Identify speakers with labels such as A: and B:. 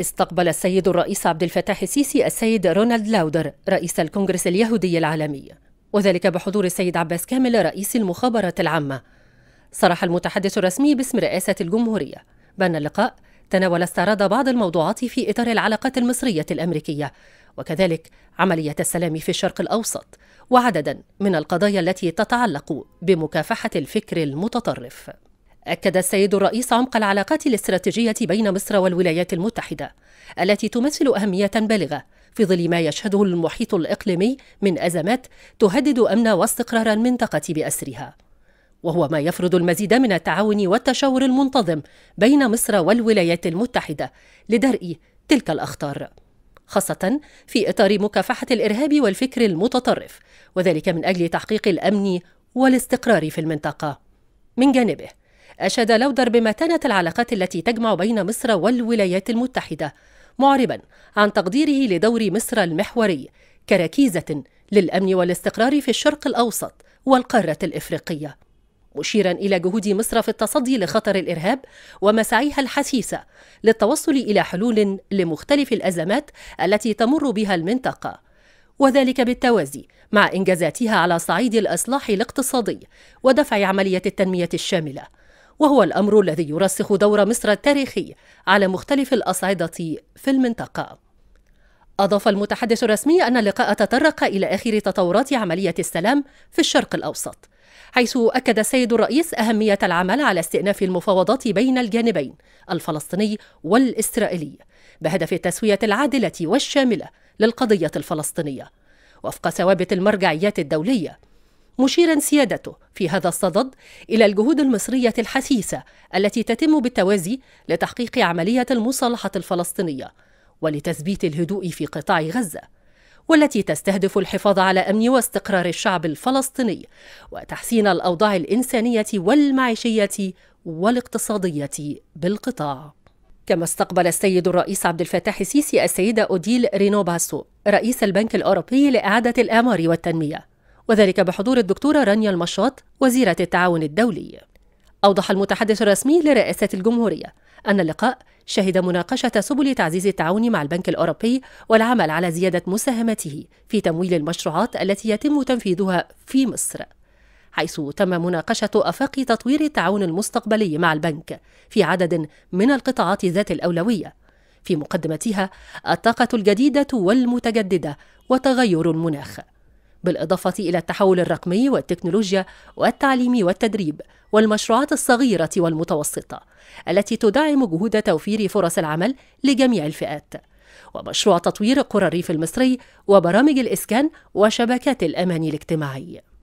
A: استقبل السيد الرئيس عبد الفتاح السيسي السيد رونالد لاودر رئيس الكونغرس اليهودي العالمي وذلك بحضور السيد عباس كامل رئيس المخابرات العامة صرح المتحدث الرسمي باسم رئاسة الجمهورية بأن اللقاء تناول استعراض بعض الموضوعات في إطار العلاقات المصرية الأمريكية وكذلك عملية السلام في الشرق الأوسط وعددا من القضايا التي تتعلق بمكافحة الفكر المتطرف أكد السيد الرئيس عمق العلاقات الاستراتيجية بين مصر والولايات المتحدة التي تمثل أهمية بالغة في ظل ما يشهده المحيط الإقليمي من أزمات تهدد أمن واستقرار المنطقة بأسرها وهو ما يفرض المزيد من التعاون والتشاور المنتظم بين مصر والولايات المتحدة لدرء تلك الأخطار خاصة في إطار مكافحة الإرهاب والفكر المتطرف وذلك من أجل تحقيق الأمن والاستقرار في المنطقة من جانبه أشاد لودر بمتانة العلاقات التي تجمع بين مصر والولايات المتحدة معربا عن تقديره لدور مصر المحوري كركيزة للأمن والاستقرار في الشرق الأوسط والقارة الإفريقية مشيرا إلى جهود مصر في التصدي لخطر الإرهاب ومساعيها الحثيثة للتوصل إلى حلول لمختلف الأزمات التي تمر بها المنطقة وذلك بالتوازي مع إنجازاتها على صعيد الإصلاح الاقتصادي ودفع عملية التنمية الشاملة وهو الأمر الذي يرسخ دور مصر التاريخي على مختلف الأصعدة في المنطقة أضاف المتحدث الرسمي أن اللقاء تطرق إلى آخر تطورات عملية السلام في الشرق الأوسط حيث أكد السيد الرئيس أهمية العمل على استئناف المفاوضات بين الجانبين الفلسطيني والإسرائيلي بهدف التسوية العادلة والشاملة للقضية الفلسطينية وفق ثوابت المرجعيات الدولية مشيرا سيادته في هذا الصدد إلى الجهود المصرية الحثيثة التي تتم بالتوازي لتحقيق عملية المصالحة الفلسطينية ولتثبيت الهدوء في قطاع غزة والتي تستهدف الحفاظ على أمن واستقرار الشعب الفلسطيني وتحسين الأوضاع الإنسانية والمعيشية والاقتصادية بالقطاع كما استقبل السيد الرئيس عبد الفتاح السيسي السيدة أوديل رينو باسو رئيس البنك الأوروبي لإعادة الاعمار والتنمية وذلك بحضور الدكتورة رانيا المشاط وزيرة التعاون الدولي أوضح المتحدث الرسمي لرئاسة الجمهورية أن اللقاء شهد مناقشة سبل تعزيز التعاون مع البنك الأوروبي والعمل على زيادة مساهمته في تمويل المشروعات التي يتم تنفيذها في مصر حيث تم مناقشة آفاق تطوير التعاون المستقبلي مع البنك في عدد من القطاعات ذات الأولوية في مقدمتها الطاقة الجديدة والمتجددة وتغير المناخ بالإضافة إلى التحول الرقمي والتكنولوجيا والتعليم والتدريب والمشروعات الصغيرة والمتوسطة التي تدعم جهود توفير فرص العمل لجميع الفئات ومشروع تطوير قرى الريف المصري وبرامج الإسكان وشبكات الأمان الاجتماعي